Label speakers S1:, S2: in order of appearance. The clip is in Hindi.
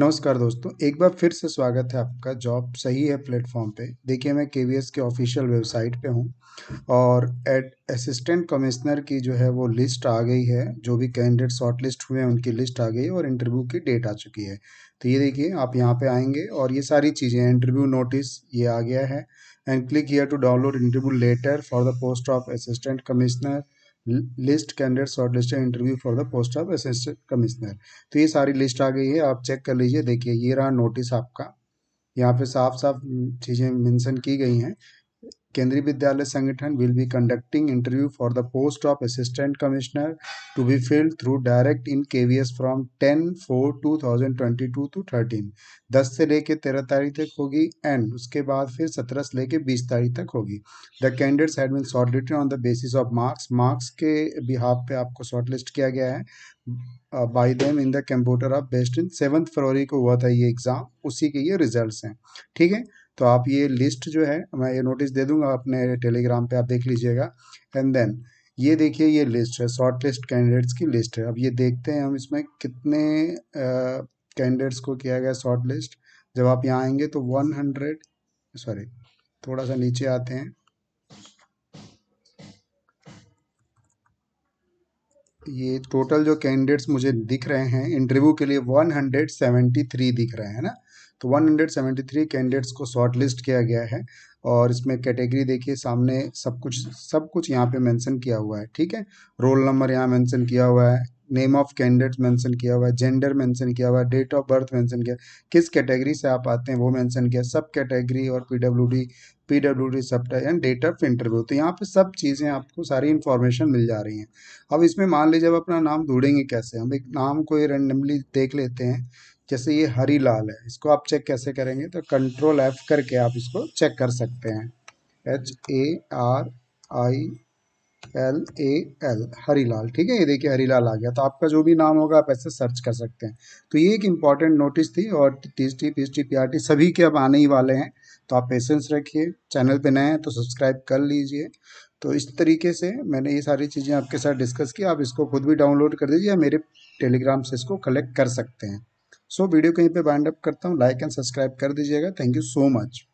S1: नमस्कार दोस्तों एक बार फिर से स्वागत है आपका जॉब सही है प्लेटफॉर्म पे देखिए मैं के के ऑफिशियल वेबसाइट पे हूँ और एड असिस्टेंट कमिश्नर की जो है वो लिस्ट आ गई है जो भी कैंडिडेट शॉर्ट लिस्ट हुए हैं उनकी लिस्ट आ गई है और इंटरव्यू की डेट आ चुकी है तो ये देखिए आप यहाँ पे आएंगे और ये सारी चीज़ें इंटरव्यू नोटिस ये आ गया है and click here to download interview letter for the post of assistant commissioner list candidate short list interview for the post of assistant commissioner तो ये सारी लिस्ट आ गई है आप चेक कर लीजिए देखिए ये रहा नोटिस आपका यहाँ पे साफ साफ चीज़ें मेंशन की गई हैं Kendriya Vidyalaya Sangathan will be conducting interview for the post of assistant commissioner to be filled through direct in K V S from ten four two thousand twenty two to thirteen दस से लेके तेरह तारीख तक होगी एंड उसके बाद फिर सत्रह से लेके बीस तारीख तक होगी the candidates had been shortlisted on the basis of marks marks के बिहाफ पे आपको शॉर्टलिस्ट किया गया है by them in the computer of best in seventh February को हुआ था ये एग्ज़ाम उसी के ये रिजल्ट हैं ठीक है तो आप ये लिस्ट जो है मैं ये नोटिस दे दूंगा दूंगा अपने टेलीग्राम पे आप देख लीजिएगा एंड देन ये देखिए ये लिस्ट है शॉर्ट लिस्ट कैंडिडेट्स की लिस्ट है अब ये देखते हैं हम इसमें कितने कैंडिडेट्स uh, को किया गया शॉर्ट लिस्ट जब आप यहाँ आएंगे तो वन हंड्रेड सॉरी थोड़ा सा नीचे आते हैं ये टोटल जो कैंडिडेट्स मुझे दिख रहे हैं इंटरव्यू के लिए वन हंड्रेड सेवेंटी थ्री दिख रहे हैं ना तो 173 कैंडिडेट्स को शॉर्ट लिस्ट किया गया है और इसमें कैटेगरी देखिए सामने सब कुछ सब कुछ यहाँ पे मेंशन किया हुआ है ठीक है रोल नंबर यहाँ मेंशन किया हुआ है नेम ऑफ कैंडिडेट मेंशन किया हुआ है जेंडर मेंशन किया हुआ है डेट ऑफ बर्थ मेंशन किया किस कैटेगरी से आप आते हैं वो मेंशन किया सब कैटेगरी और पीडब्ल्यूडी पीडब्ल्यूडी सब एंड डेट ऑफ इंटरव्यू तो यहाँ पे सब चीज़ें आपको सारी इन्फॉर्मेशन मिल जा रही हैं अब इसमें मान लीजिए अब अपना नाम ढूंढेंगे कैसे हम एक नाम को रेंडमली देख लेते हैं जैसे ये हरी लाल है इसको आप चेक कैसे करेंगे तो कंट्रोल एफ करके आप इसको चेक कर सकते हैं H A R I L A L Lal ठीक है ये देखिए हरी लाल आ गया तो आपका जो भी नाम होगा आप ऐसे सर्च कर सकते हैं तो ये एक इम्पॉर्टेंट नोटिस थी और T T P S T P R T सभी के अब आने ही वाले हैं तो आप पेशेंस रखिए चैनल पे नए हैं तो सब्सक्राइब कर लीजिए तो इस तरीके से मैंने ये सारी चीज़ें आपके साथ डिस्कस की आप इसको खुद भी डाउनलोड कर दीजिए या मेरे टेलीग्राम से इसको कलेक्ट कर सकते हैं सो so, वीडियो कहीं पे बाइंड अप करता हूँ लाइक एंड सब्सक्राइब कर दीजिएगा थैंक यू सो मच